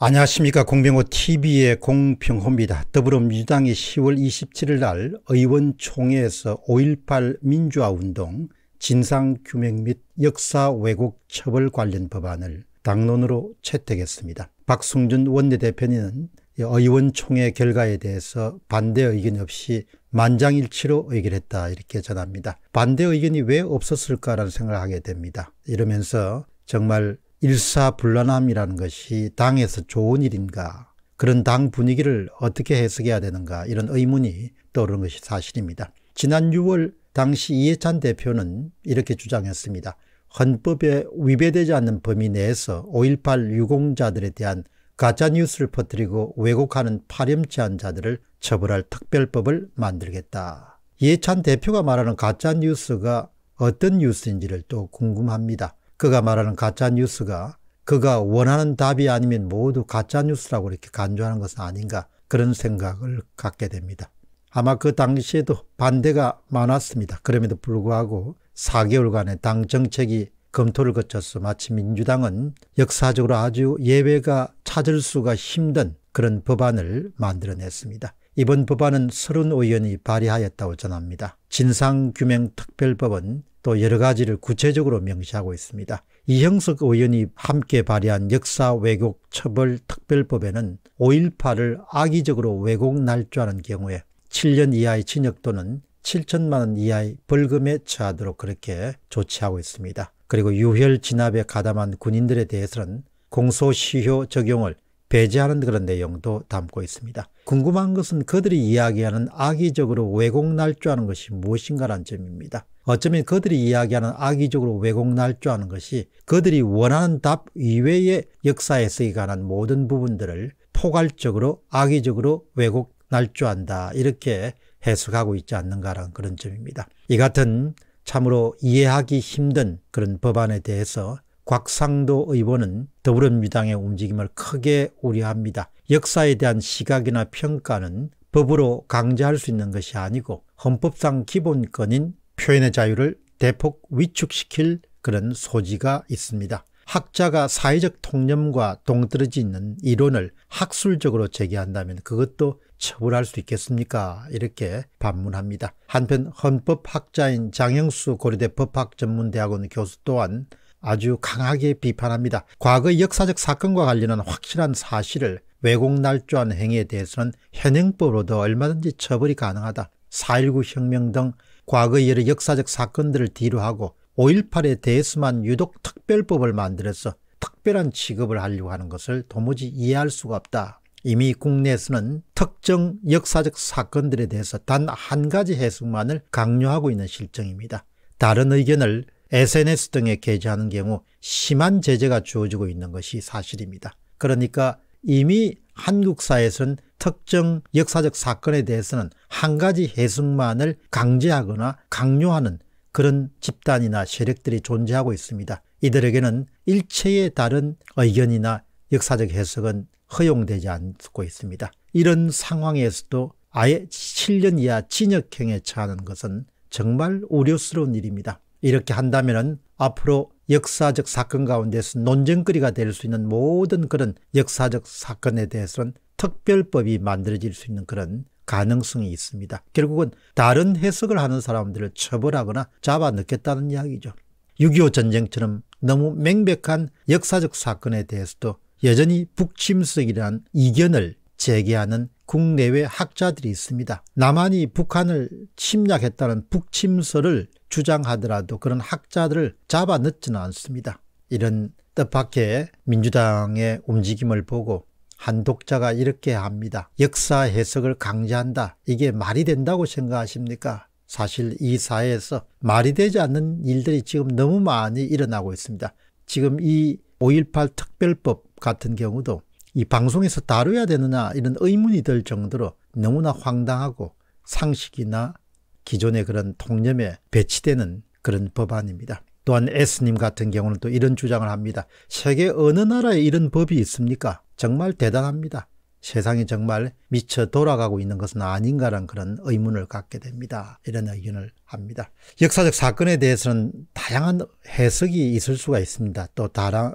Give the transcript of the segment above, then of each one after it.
안녕하십니까 공병호TV의 공평호입니다. 더불어민주당이 10월 27일 날 의원총회에서 5.18 민주화운동 진상규명 및 역사 왜곡 처벌 관련 법안을 당론으로 채택했습니다. 박승준 원내대표는 의원총회 결과에 대해서 반대 의견 없이 만장일치로 의결했다 이렇게 전합니다. 반대 의견이 왜 없었을까라는 생각을 하게 됩니다. 이러면서 정말 일사불란함이라는 것이 당에서 좋은 일인가 그런 당 분위기를 어떻게 해석해야 되는가 이런 의문이 떠오르는 것이 사실입니다. 지난 6월 당시 이해찬 대표는 이렇게 주장했습니다. 헌법에 위배되지 않는 범위 내에서 5.18 유공자들에 대한 가짜뉴스를 퍼뜨리고 왜곡하는 파렴치한 자들을 처벌할 특별법을 만들겠다. 이해찬 대표가 말하는 가짜뉴스가 어떤 뉴스인지를 또 궁금합니다. 그가 말하는 가짜 뉴스가 그가 원하는 답이 아니면 모두 가짜 뉴스라고 이렇게 간주하는 것은 아닌가 그런 생각을 갖게 됩니다. 아마 그 당시에도 반대가 많았습니다. 그럼에도 불구하고 4개월간의 당 정책이 검토를 거쳐서 마치 민주당은 역사적으로 아주 예외가 찾을 수가 힘든 그런 법안을 만들어냈습니다. 이번 법안은 서른 의원이 발의하였다고 전합니다. 진상규명특별법은 또 여러 가지를 구체적으로 명시하고 있습니다. 이형석 의원이 함께 발의한 역사 왜곡 처벌 특별법에는 5.18을 악의적으로 왜곡 날조하는 경우에 7년 이하의 징역 또는 7천만 원 이하의 벌금에 처하도록 그렇게 조치하고 있습니다. 그리고 유혈 진압에 가담한 군인들에 대해서는 공소시효 적용을 배제하는 그런 내용도 담고 있습니다. 궁금한 것은 그들이 이야기하는 악의적으로 왜곡날조하는 것이 무엇인가란 점입니다. 어쩌면 그들이 이야기하는 악의적으로 왜곡날조하는 것이 그들이 원하는 답 이외의 역사에서에 관한 모든 부분들을 포괄적으로 악의적으로 왜곡날조한다 이렇게 해석하고 있지 않는가라는 그런 점입니다. 이 같은 참으로 이해하기 힘든 그런 법안에 대해서 곽상도 의원은 더불어민주당의 움직임을 크게 우려합니다. 역사에 대한 시각이나 평가는 법으로 강제할 수 있는 것이 아니고 헌법상 기본권인 표현의 자유를 대폭 위축시킬 그런 소지가 있습니다. 학자가 사회적 통념과 동떨어지 있는 이론을 학술적으로 제기한다면 그것도 처벌할 수 있겠습니까? 이렇게 반문합니다. 한편 헌법학자인 장영수 고려대 법학전문대학원 교수 또한 아주 강하게 비판합니다. 과거 역사적 사건과 관련한 확실한 사실을 왜곡 날조한 행위에 대해서는 현행법으로도 얼마든지 처벌이 가능하다. 4.19 혁명 등 과거 여러 역사적 사건들을 뒤로하고 5.18에 대해서만 유독 특별법을 만들어서 특별한 취급을 하려고 하는 것을 도무지 이해할 수가 없다. 이미 국내에서는 특정 역사적 사건들에 대해서 단 한 가지 해석만을 강요하고 있는 실정입니다. 다른 의견을 SNS 등에 게재하는 경우 심한 제재가 주어지고 있는 것이 사실입니다. 그러니까 이미 한국 사회에서는 특정 역사적 사건에 대해서는 한 가지 해석만을 강제하거나 강요하는 그런 집단이나 세력들이 존재하고 있습니다. 이들에게는 일체의 다른 의견이나 역사적 해석은 허용되지 않고 있습니다. 이런 상황에서도 아예 7년 이하 징역형에 처하는 것은 정말 우려스러운 일입니다. 이렇게 한다면 앞으로 역사적 사건 가운데서 논쟁거리가 될 수 있는 모든 그런 역사적 사건에 대해서는 특별법이 만들어질 수 있는 그런 가능성이 있습니다. 결국은 다른 해석을 하는 사람들을 처벌하거나 잡아넣겠다는 이야기죠. 6.25 전쟁처럼 너무 맹백한 역사적 사건에 대해서도 여전히 북침석이라는 이견을 제기하는 국내외 학자들이 있습니다. 남한이 북한을 침략했다는 북침설을 주장하더라도 그런 학자들을 잡아 넣지는 않습니다. 이런 뜻밖의 민주당의 움직임을 보고 한 독자가 이렇게 합니다. 역사 해석을 강제한다. 이게 말이 된다고 생각하십니까? 사실 이 사회에서 말이 되지 않는 일들이 지금 너무 많이 일어나고 있습니다. 지금 이 5.18 특별법 같은 경우도 이 방송에서 다뤄야 되느냐 이런 의문이 들 정도로 너무나 황당하고 상식이나 기존의 그런 통념에 배치되는 그런 법안입니다. 또한 S님 같은 경우는 또 이런 주장을 합니다. 세계 어느 나라에 이런 법이 있습니까? 정말 대단합니다. 세상이 정말 미쳐 돌아가고 있는 것은 아닌가라는 그런 의문을 갖게 됩니다. 이런 의견을 합니다. 역사적 사건에 대해서는 다양한 해석이 있을 수가 있습니다. 또 다양한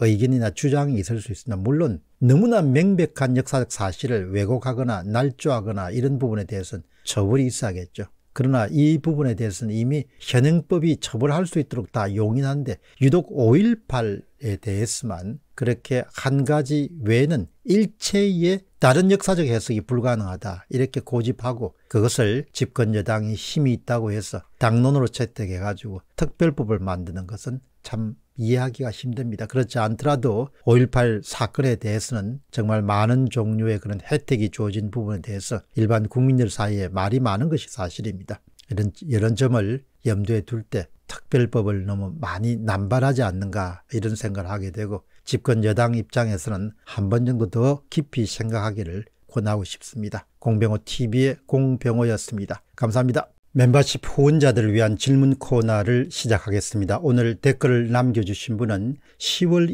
의견이나 주장이 있을 수 있습니다. 물론 너무나 명백한 역사적 사실을 왜곡하거나 날조하거나 이런 부분에 대해서는 처벌이 있어야겠죠. 그러나 이 부분에 대해서는 이미 현행법이 처벌할 수 있도록 다 용인한데 유독 5.18 역사에 대해서만 그렇게 한 가지 외에는 일체의 다른 역사적 해석이 불가능하다 이렇게 고집하고 그것을 집권 여당이 힘이 있다고 해서 당론으로 채택해 가지고 특별법을 만드는 것은 참 이해하기가 힘듭니다. 그렇지 않더라도 5.18 사건에 대해서는 정말 많은 종류의 그런 혜택이 주어진 부분에 대해서 일반 국민들 사이에 말이 많은 것이 사실입니다. 이런, 이런 점을 염두에 둘때 특별법을 너무 많이 남발하지 않는가 이런 생각을 하게 되고 집권 여당 입장에서는 한 번 정도 더 깊이 생각하기를 권하고 싶습니다. 공병호 TV의 공병호였습니다. 감사합니다. 멤버십 후원자들을 위한 질문 코너를 시작하겠습니다. 오늘 댓글을 남겨주신 분은 10월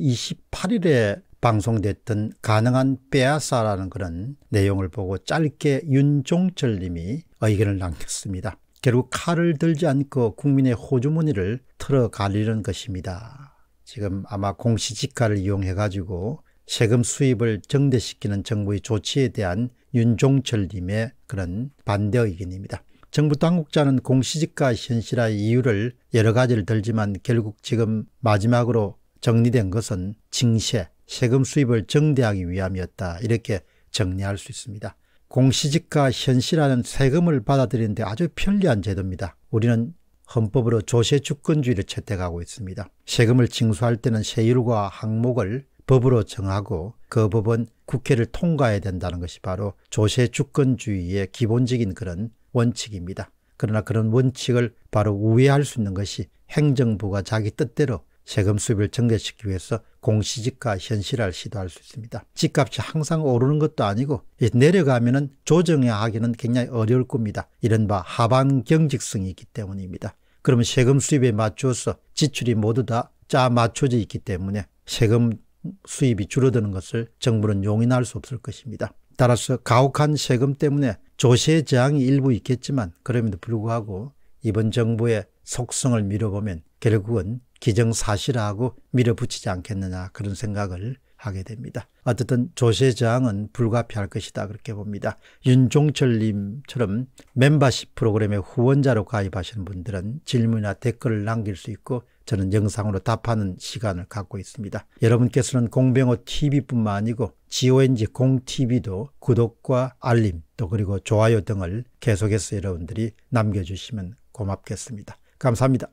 28일에 방송됐던 가능한 빼앗아라는 그런 내용을 보고 짧게 윤종철 님이 의견을 남겼습니다. 결국 칼을 들지 않고 국민의 호주머니를 틀어가리는 것입니다. 지금 아마 공시지가를 이용해 가지고 세금 수입을 정대시키는 정부의 조치에 대한 윤종철님의 그런 반대 의견입니다. 정부 당국자는 공시지가 현실화의 이유를 여러 가지를 들지만 결국 지금 마지막으로 정리된 것은 징세 세금 수입을 정대하기 위함이었다. 이렇게 정리할 수 있습니다. 공시지가 현실화는 세금을 받아들이는데 아주 편리한 제도입니다. 우리는 헌법으로 조세주권주의를 채택하고 있습니다. 세금을 징수할 때는 세율과 항목을 법으로 정하고 그 법은 국회를 통과해야 된다는 것이 바로 조세주권주의의 기본적인 그런 원칙입니다. 그러나 그런 원칙을 바로 우회할 수 있는 것이 행정부가 자기 뜻대로 세금 수입을 증대시키기 위해서 공시지가 현실화를 시도할 수 있습니다. 집값이 항상 오르는 것도 아니고 내려가면 은 조정해 하기는 굉장히 어려울 겁니다. 이른바 하반 경직성이 있기 때문입니다. 그러면 세금 수입에 맞춰서 지출이 모두 다 짜 맞춰져 있기 때문에 세금 수입이 줄어드는 것을 정부는 용인할 수 없을 것입니다. 따라서 가혹한 세금 때문에 조세 저항이 일부 있겠지만 그럼에도 불구하고 이번 정부의 속성을 미뤄보면 결국은 기정사실하고 화 밀어붙이지 않겠느냐 그런 생각을 하게 됩니다. 어쨌든 조세 저항은 불가피할 것이다 그렇게 봅니다. 윤종철님처럼 멤버십 프로그램의 후원자로 가입하시는 분들은 질문이나 댓글을 남길 수 있고 저는 영상으로 답하는 시간을 갖고 있습니다. 여러분께서는 공병호 TV뿐만 아니고 GONG 공TV도 구독과 알림 또 그리고 좋아요 등을 계속해서 여러분들이 남겨주시면 고맙겠습니다. 감사합니다.